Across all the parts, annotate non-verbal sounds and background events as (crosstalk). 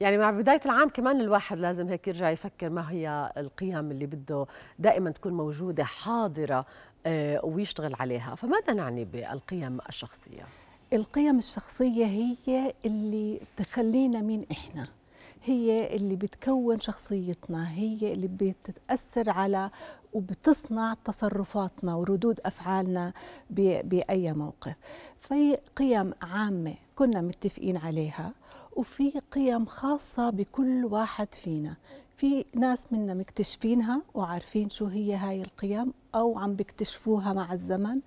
يعني مع بداية العام كمان الواحد لازم هيك يرجع يفكر ما هي القيم اللي بده دائما تكون موجودة حاضرة آه، ويشتغل عليها فماذا نعني بالقيم الشخصية؟ القيم الشخصية هي اللي تخلينا مين إحنا هي اللي بتكون شخصيتنا هي اللي بتتأثر على وبتصنع تصرفاتنا وردود أفعالنا بأي موقف في قيم عامة كنا متفقين عليها وفي قيم خاصة بكل واحد فينا في ناس منا مكتشفينها وعارفين شو هي هاي القيم أو عم بيكتشفوها مع الزمن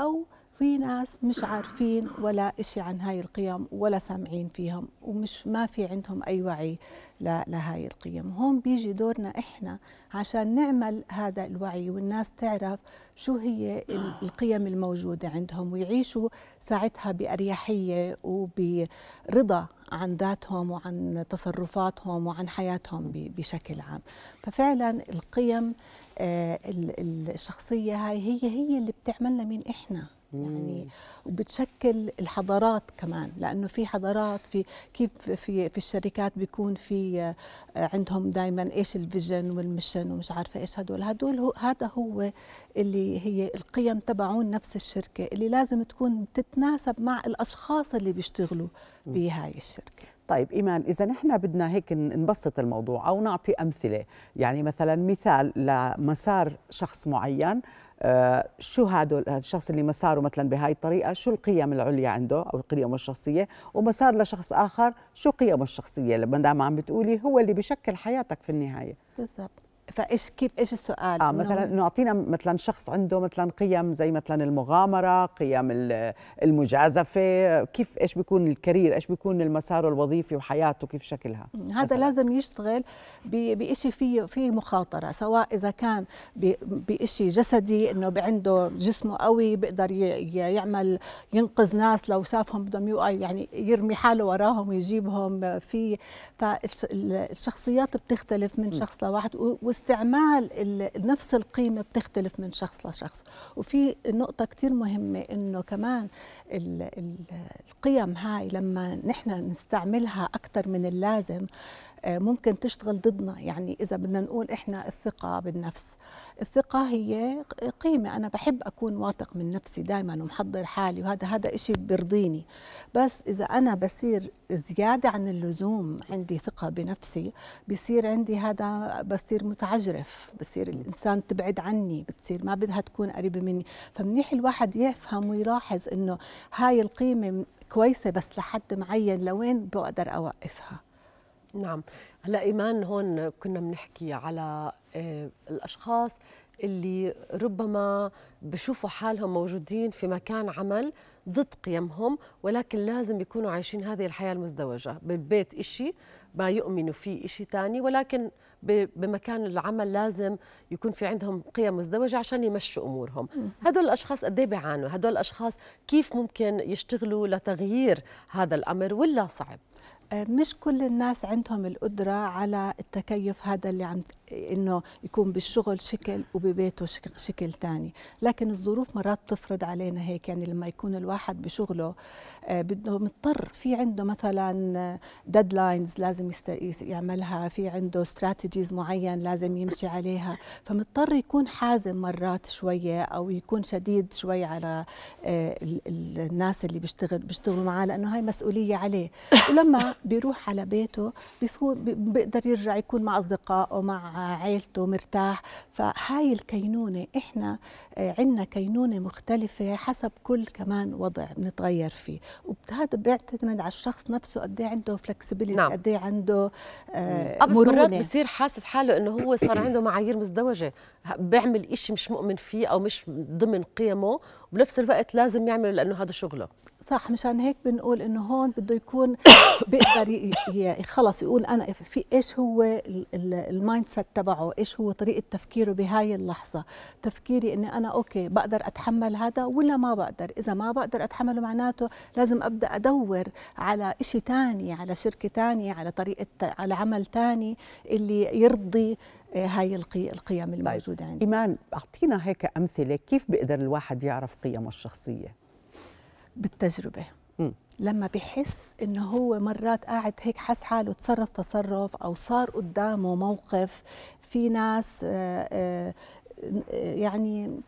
أو وفي ناس مش عارفين ولا إشي عن هاي القيم ولا سامعين فيهم ومش ما في عندهم أي وعي لهاي القيم هون بيجي دورنا إحنا عشان نعمل هذا الوعي والناس تعرف شو هي القيم الموجودة عندهم ويعيشوا ساعتها بأريحية وبرضا عن ذاتهم وعن تصرفاتهم وعن حياتهم بشكل عام ففعلا القيم آه، الشخصية هاي هي هي اللي بتعملنا مين إحنا يعني وبتشكل الحضارات كمان لانه في حضارات في كيف في في الشركات بيكون في آه، عندهم دائما ايش الفيجن والمشن ومش عارفه ايش هدول هدول هو هذا هو اللي هي القيم تبعون نفس الشركه اللي لازم تكون تتناسب مع الاشخاص اللي بيشتغلوا بهاي الشركه طيب إيمان إذا نحن بدنا هيك نبسط الموضوع أو نعطي أمثلة يعني مثلا مثال لمسار شخص معين آه، شو هذا الشخص اللي مساره مثلا بهاي الطريقه شو القيم العليا عنده او القيم الشخصيه ومسار لشخص اخر شو قيمه الشخصيه لما دام عم بتقولي هو اللي بشكل حياتك في النهايه بالضبط فايش كيف ايش السؤال؟ اه مثلا انه اعطينا مثلا شخص عنده مثلا قيم زي مثلا المغامره، قيم المجازفه، كيف ايش بيكون الكارير، ايش بيكون المسار الوظيفي وحياته كيف شكلها؟ هذا مثلاً. لازم يشتغل بشيء فيه فيه مخاطره، سواء اذا كان بشيء جسدي انه عنده جسمه قوي بيقدر يعمل ينقذ ناس لو شافهم بدهم يوقع يعني يرمي حاله وراهم ويجيبهم في فالشخصيات بتختلف من شخص لواحد واستعمال نفس القيمة بتختلف من شخص لشخص وفي نقطة كتير مهمة إنه كمان القيم هاي لما نحن نستعملها أكثر من اللازم آه، ممكن تشتغل ضدنا يعني إذا بدنا نقول إحنا الثقة بالنفس الثقة هي قيمة أنا بحب أكون واثق من نفسي دائما ومحضر حالي وهذا هذا إشي بيرضيني بس إذا أنا بصير زيادة عن اللزوم عندي ثقة بنفسي بصير عندي هذا بصير متعجرف بصير الإنسان تبعد عني بتصير ما بدها تكون قريبة مني فمنيح الواحد يفهم ويلاحظ إنه هاي القيمة كويسة بس لحد معين لوين بقدر أوقفها نعم هلا ايمان هون كنا بنحكي على آه، الاشخاص اللي ربما بشوفوا حالهم موجودين في مكان عمل ضد قيمهم ولكن لازم يكونوا عايشين هذه الحياة المزدوجة بالبيت إشي ما يؤمنوا فيه إشي تاني ولكن بمكان العمل لازم يكون في عندهم قيم مزدوجة عشان يمشوا أمورهم هدول الأشخاص قد إيه بيعانوا هدول الأشخاص كيف ممكن يشتغلوا لتغيير هذا الأمر ولا صعب مش كل الناس عندهم القدرة على التكيف هذا اللي عم إنه يكون بالشغل شكل وببيته شكل تاني لكن الظروف مرات بتفرض علينا هيك يعني لما يكون الواحد بشغله آه، بده مضطر في عنده مثلا ديدلاينز لازم يعملها في عنده استراتيجيز معين لازم يمشي عليها فمضطر يكون حازم مرات شوية أو يكون شديد شوي على آه، الناس اللي بيشتغل بيشتغلوا معاه لأنه هاي مسؤولية عليه ولما بيروح على بيته بيصير بيقدر يرجع يكون مع أصدقائه مع عائلته مرتاح فهاي الكينونة إحنا آه، عندنا كينونة مختلفة حسب كل كمان وضع بنتغير فيه وهذا بيعتمد على الشخص نفسه قد إيه عنده فلكسبيليتي نعم. قد إيه عنده آه, آه، بس مرونة. مرات بصير حاسس حاله انه هو صار عنده معايير مزدوجه بيعمل إشي مش مؤمن فيه او مش ضمن قيمه وبنفس الوقت لازم يعمل لانه هذا شغله صح مشان هيك بنقول انه هون بده يكون (coughs) يقدر خلص يقول انا في ايش هو المايند سيت تبعه ايش هو طريقه تفكيره بهاي اللحظه تفكيري اني انا اوكي بقدر اتحمل هذا ولا ما بقدر اذا ما بقدر اتحمله معناته لازم ابدا ادور على شيء ثاني على شركه ثانيه على طريقه على عمل ثاني اللي يرضي آه، هاي القيم طيب، الموجوده عندي ايمان اعطينا هيك امثله كيف بيقدر الواحد يعرف قيمه الشخصيه بالتجربه م. لما بحس إن هو مرات قاعد هيك حس حاله تصرف تصرف أو صار قدامه موقف في ناس آه، آه، يعني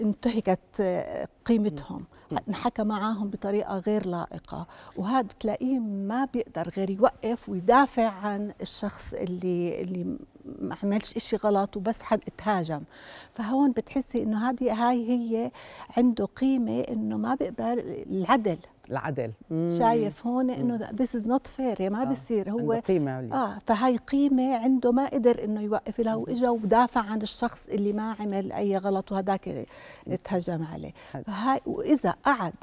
انتهكت آه، قيمتهم انحكى معاهم بطريقه غير لائقه وهذا تلاقيه ما بيقدر غير يوقف ويدافع عن الشخص اللي اللي ما عملش إشي غلط وبس حد اتهاجم فهون بتحسي انه هذه هاي هي عنده قيمه انه ما بيقبل العدل العدل مم. شايف هون انه ذس از نوت فير ما آه. بصير هو قيمه ولي. اه فهي قيمه عنده ما قدر انه يوقف لها واجا ودافع عن الشخص اللي ما عمل اي غلط وهذاك اتهجم عليه فهاي واذا قعد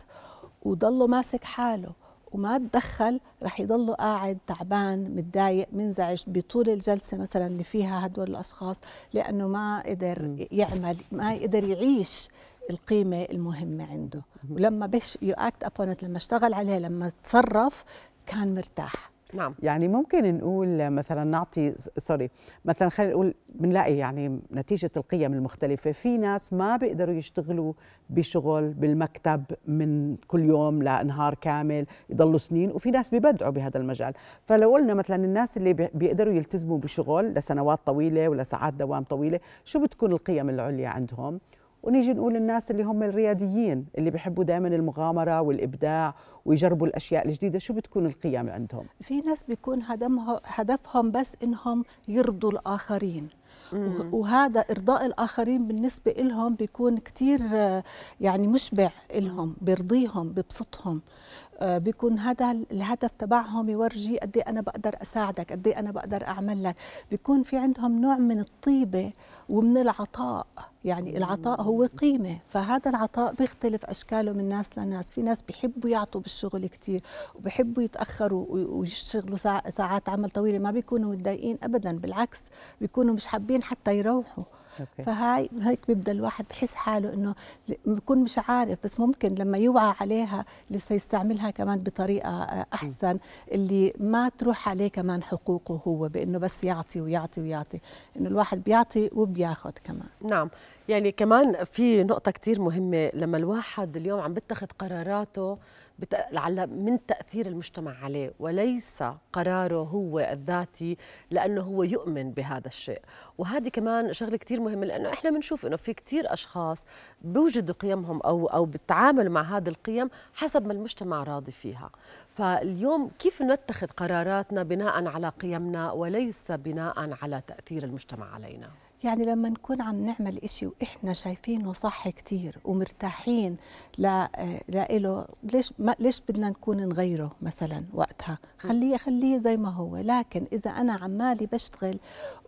وضله ماسك حاله وما تدخل رح يضله قاعد تعبان متضايق منزعج بطول الجلسة مثلا اللي فيها هدول الأشخاص لأنه ما قدر يعمل ما قدر يعيش القيمة المهمة عنده ولما بش يو اكت ابون لما اشتغل عليه لما تصرف كان مرتاح نعم يعني ممكن نقول مثلا نعطي سوري مثلا خلينا نقول بنلاقي يعني نتيجه القيم المختلفه في ناس ما بيقدروا يشتغلوا بشغل بالمكتب من كل يوم لنهار كامل يضلوا سنين وفي ناس ببدعوا بهذا المجال فلو قلنا مثلا الناس اللي بيقدروا يلتزموا بشغل لسنوات طويله ولساعات دوام طويله شو بتكون القيم العليا عندهم ونيجي نقول الناس اللي هم الرياديين اللي بيحبوا دائما المغامره والابداع ويجربوا الاشياء الجديده شو بتكون القيم عندهم في ناس بيكون هدفهم بس انهم يرضوا الاخرين وهذا ارضاء الاخرين بالنسبه لهم بيكون كثير آه، يعني مشبع لهم بيرضيهم ببسطهم آه، بيكون هذا الهدف تبعهم يورجي قد إيه انا بقدر اساعدك قد إيه انا بقدر اعمل لك بيكون في عندهم نوع من الطيبه ومن العطاء يعني العطاء هو قيمه فهذا العطاء بيختلف اشكاله من ناس لناس في ناس بيحبوا يعطوا بالشغل كثير وبيحبوا يتاخروا ويشتغلوا ساعات عمل طويله ما بيكونوا متضايقين ابدا بالعكس بيكونوا مش حابين حتى يروحوا أوكي. فهاي هيك بيبدا الواحد بحس حاله انه بكون مش عارف بس ممكن لما يوعى عليها لسه يستعملها كمان بطريقه آه، احسن اللي ما تروح عليه كمان حقوقه هو بانه بس يعطي ويعطي ويعطي انه الواحد بيعطي وبياخذ كمان نعم يعني كمان في نقطه كثير مهمه لما الواحد اليوم عم بيتخذ قراراته على من تاثير المجتمع عليه وليس قراره هو الذاتي لانه هو يؤمن بهذا الشيء وهذه كمان شغله كثير مهمه لانه احنا بنشوف انه في كثير اشخاص بيوجدوا قيمهم او او بتعاملوا مع هذه القيم حسب ما المجتمع راضي فيها فاليوم كيف نتخذ قراراتنا بناء على قيمنا وليس بناء على تاثير المجتمع علينا يعني لما نكون عم نعمل إشي وإحنا شايفينه صح كتير ومرتاحين لإله آه، ليش ما ليش بدنا نكون نغيره مثلا وقتها خليه خليه زي ما هو لكن إذا أنا عمالي بشتغل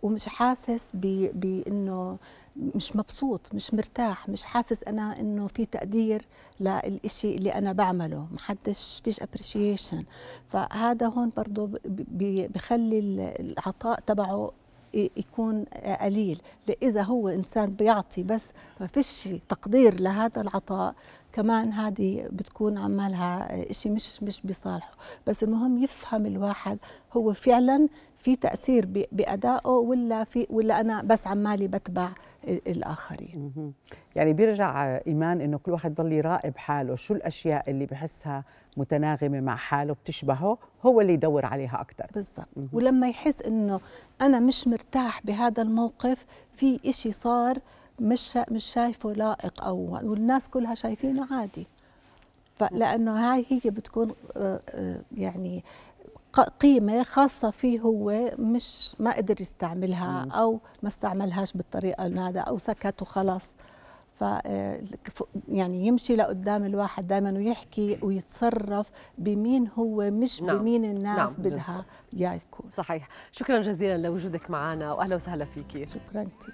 ومش حاسس بإنه مش مبسوط مش مرتاح مش حاسس انا انه في تقدير للإشي اللي انا بعمله ما حدش فيش ابريشيشن فهذا هون برضه بخلي العطاء تبعه يكون قليل إذا هو إنسان بيعطي بس ما فيش تقدير لهذا العطاء كمان هذه بتكون عمالها شيء مش مش بصالحه بس المهم يفهم الواحد هو فعلا في تاثير بادائه ولا في ولا انا بس عمالي بتبع الاخرين يعني بيرجع ايمان انه كل واحد ضل يراقب حاله شو الاشياء اللي بحسها متناغمه مع حاله بتشبهه هو اللي يدور عليها اكثر بالضبط ولما يحس انه انا مش مرتاح بهذا الموقف في إشي صار مش مش شايفه لائق او والناس كلها شايفينه عادي فلانه هاي هي بتكون آه، آه، يعني قيمه خاصه فيه هو مش ما قدر يستعملها او ما استعملهاش بالطريقه هذا او سكت وخلاص ف آه، يعني يمشي لقدام الواحد دائما ويحكي ويتصرف بمين هو مش نعم. بمين نعم، الناس نعم. بدها يا يكون صحيح شكرا جزيلا لوجودك معنا واهلا وسهلا فيكي شكرا كثير